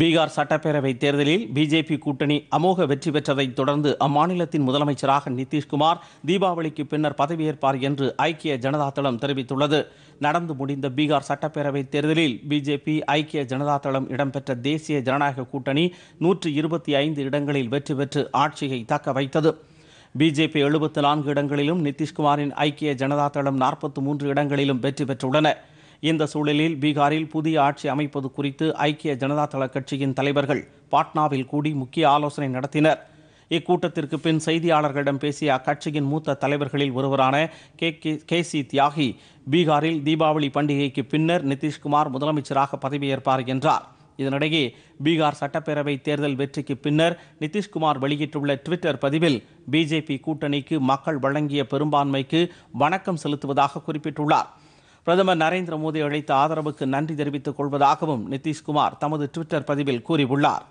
பீகார் சட்டப்பேரவை தேர்தலில் பிஜேபி கூட்டணி அமோக வெற்றி பெற்றதைத் தொடர்ந்து அம்மாநிலத்தின் முதலமைச்சராக நிதிஷ்குமார் தீபாவளிக்கு பின்னர் பதவியேற்பார் என்று ஐக்கிய ஜனதா தளம் தெரிவித்துள்ளது நடந்து முடிந்த பீகார் சட்டப்பேரவை தேர்தலில் பிஜேபி ஐக்கிய ஜனதா தளம் இடம்பெற்ற தேசிய ஜனநாயக கூட்டணி நூற்று இருபத்தி ஐந்து இடங்களில் வெற்றி பெற்று ஆட்சியை தக்க வைத்தது பிஜேபி எழுபத்தி நான்கு இடங்களிலும் நிதிஷ்குமாரின் ஐக்கிய ஜனதா தளம் நாற்பத்தி மூன்று இடங்களிலும் வெற்றி பெற்றுள்ளன இந்த சூழலில் பீகாரில் புதிய ஆட்சி அமைப்பது குறித்து ஐக்கிய ஜனதா தள கட்சியின் தலைவர்கள் பாட்னாவில் கூடி முக்கிய ஆலோசனை நடத்தினர் இக்கூட்டத்திற்கு பின் செய்தியாளர்களிடம் பேசிய அக்கட்சியின் மூத்த தலைவர்களில் ஒருவரான கே கே சி தியாகி பீகாரில் தீபாவளி பண்டிகைக்கு பின்னர் நிதிஷ்குமார் முதலமைச்சராக பதவியேற்பார் என்றார் இதனிடையே பீகார் சட்டப்பேரவை தேர்தல் வெற்றிக்கு பின்னர் நிதிஷ்குமார் வெளியிட்டுள்ள ட்விட்டர் பதிவில் பிஜேபி கூட்டணிக்கு மக்கள் வழங்கிய பெரும்பான்மைக்கு வணக்கம் செலுத்துவதாக குறிப்பிட்டுள்ளார் பிரதமர் நரேந்திர மோடி அளித்த ஆதரவுக்கு நன்றி தெரிவித்துக் கொள்வதாகவும் நிதிஷ்குமார் தமது டுவிட்டர் பதிவில் கூறியுள்ளார்